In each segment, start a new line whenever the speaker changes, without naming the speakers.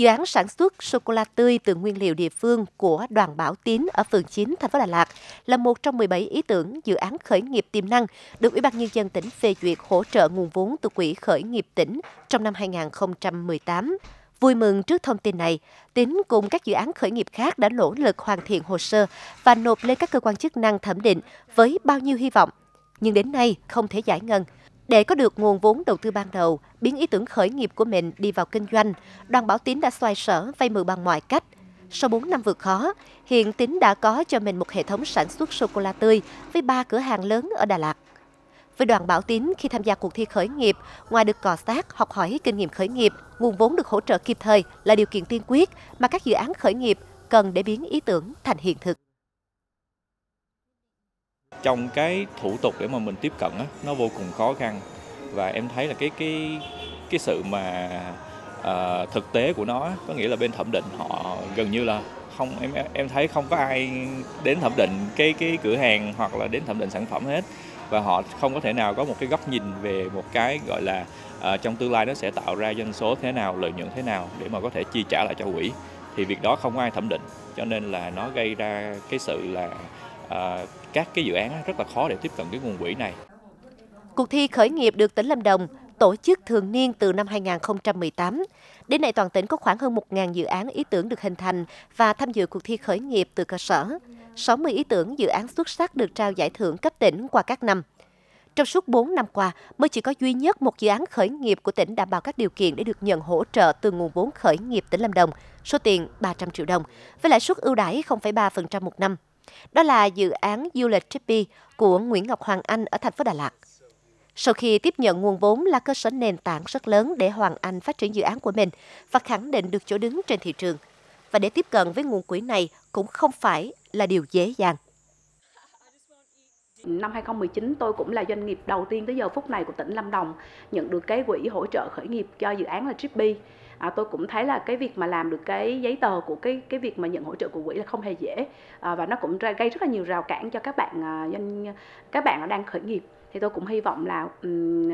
dự án sản xuất sô cô la tươi từ nguyên liệu địa phương của Đoàn Bảo Tín ở phường 9 thành phố Đà Lạt là một trong 17 ý tưởng dự án khởi nghiệp tiềm năng được Ủy ban nhân dân tỉnh phê duyệt hỗ trợ nguồn vốn từ Quỹ khởi nghiệp tỉnh trong năm 2018. Vui mừng trước thông tin này, Tín cùng các dự án khởi nghiệp khác đã nỗ lực hoàn thiện hồ sơ và nộp lên các cơ quan chức năng thẩm định với bao nhiêu hy vọng. Nhưng đến nay không thể giải ngân. Để có được nguồn vốn đầu tư ban đầu, biến ý tưởng khởi nghiệp của mình đi vào kinh doanh, đoàn Bảo Tín đã xoay sở vay mượn bằng mọi cách. Sau 4 năm vượt khó, hiện Tín đã có cho mình một hệ thống sản xuất sô-cô-la tươi với 3 cửa hàng lớn ở Đà Lạt. Với đoàn Bảo Tín, khi tham gia cuộc thi khởi nghiệp, ngoài được cò sát, học hỏi kinh nghiệm khởi nghiệp, nguồn vốn được hỗ trợ kịp thời là điều kiện tiên quyết mà các dự án khởi nghiệp cần để biến ý tưởng thành hiện thực.
Trong cái thủ tục để mà mình tiếp cận á, nó vô cùng khó khăn và em thấy là cái cái cái sự mà à, thực tế của nó có nghĩa là bên thẩm định họ gần như là không em em thấy không có ai đến thẩm định cái cái cửa hàng hoặc là đến thẩm định sản phẩm hết và họ không có thể nào có một cái góc nhìn về một cái gọi là à, trong tương lai nó sẽ tạo ra doanh số thế nào lợi nhuận thế nào để mà có thể chi trả lại cho quỹ thì việc đó không ai thẩm định cho nên là nó gây ra cái sự là Ờ, các cái dự án rất là khó để tiếp cận cái nguồn quỹ này.
Cuộc thi khởi nghiệp được tỉnh Lâm Đồng tổ chức thường niên từ năm 2018. Đến nay toàn tỉnh có khoảng hơn 1.000 dự án ý tưởng được hình thành và tham dự cuộc thi khởi nghiệp từ cơ sở. 60 ý tưởng dự án xuất sắc được trao giải thưởng cấp tỉnh qua các năm. Trong suốt 4 năm qua, mới chỉ có duy nhất một dự án khởi nghiệp của tỉnh đảm bảo các điều kiện để được nhận hỗ trợ từ nguồn vốn khởi nghiệp tỉnh Lâm Đồng, số tiền 300 triệu đồng, với lãi suất ưu đãi 0,3% một năm. Đó là dự án du lịch Trippy của Nguyễn Ngọc Hoàng Anh ở thành phố Đà Lạt. Sau khi tiếp nhận nguồn vốn là cơ sở nền tảng rất lớn để Hoàng Anh phát triển dự án của mình và khẳng định được chỗ đứng trên thị trường. Và để tiếp cận với nguồn quỹ này cũng không phải là điều dễ dàng.
Năm 2019 tôi cũng là doanh nghiệp đầu tiên tới giờ phút này của tỉnh Lâm Đồng nhận được cái quỹ hỗ trợ khởi nghiệp cho dự án là Trippy à, tôi cũng thấy là cái việc mà làm được cái giấy tờ của cái cái việc mà nhận hỗ trợ của quỹ là không hề dễ à, và nó cũng gây rất là nhiều rào cản cho các bạn à, doanh các bạn đang khởi nghiệp thì tôi cũng hy vọng là um,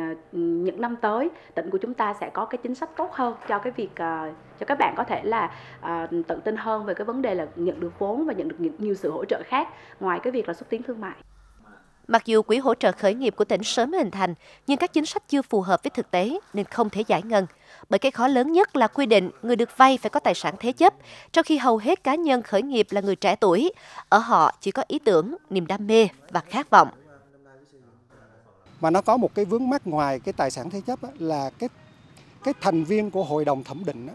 những năm tới tỉnh của chúng ta sẽ có cái chính sách tốt hơn cho cái việc uh, cho các bạn có thể là uh, tự tin hơn về cái vấn đề là nhận được vốn và nhận được nhiều sự hỗ trợ khác ngoài cái việc là xúc tiến thương mại
Mặc dù quỹ hỗ trợ khởi nghiệp của tỉnh sớm hình thành, nhưng các chính sách chưa phù hợp với thực tế nên không thể giải ngân. Bởi cái khó lớn nhất là quy định người được vay phải có tài sản thế chấp, trong khi hầu hết cá nhân khởi nghiệp là người trẻ tuổi. Ở họ chỉ có ý tưởng, niềm đam mê và
khát vọng. Mà nó có một cái vướng mắc ngoài cái tài sản thế chấp là cái cái thành viên của hội đồng thẩm định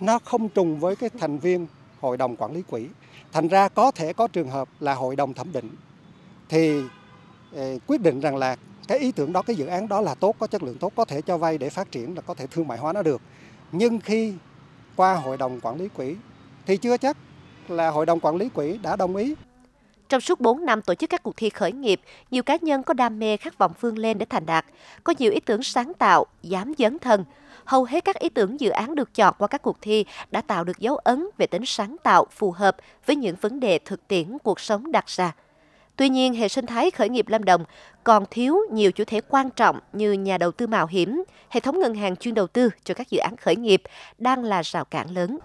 nó không trùng với cái thành viên hội đồng quản lý quỹ. Thành ra có thể có trường hợp là hội đồng thẩm định thì Ờ, quyết định rằng là cái ý tưởng đó cái dự án đó là tốt có chất lượng tốt có thể cho vay để phát triển là có thể thương mại hóa nó được nhưng khi qua hội đồng quản lý quỹ thì chưa chắc là hội đồng quản lý quỹ đã đồng ý trong suốt 4 năm tổ chức các cuộc thi
khởi nghiệp, nhiều cá nhân có đam mê khát vọng phương lên để thành đạt, có nhiều ý tưởng sáng tạo, dám dấn thân. Hầu hết các ý tưởng dự án được chọn qua các cuộc thi đã tạo được dấu ấn về tính sáng tạo phù hợp với những vấn đề thực tiễn cuộc sống đặt ra. Tuy nhiên, hệ sinh thái khởi nghiệp Lâm Đồng còn thiếu nhiều chủ thể quan trọng như nhà đầu tư mạo hiểm, hệ thống ngân hàng chuyên đầu tư cho các dự án khởi nghiệp đang là rào cản lớn.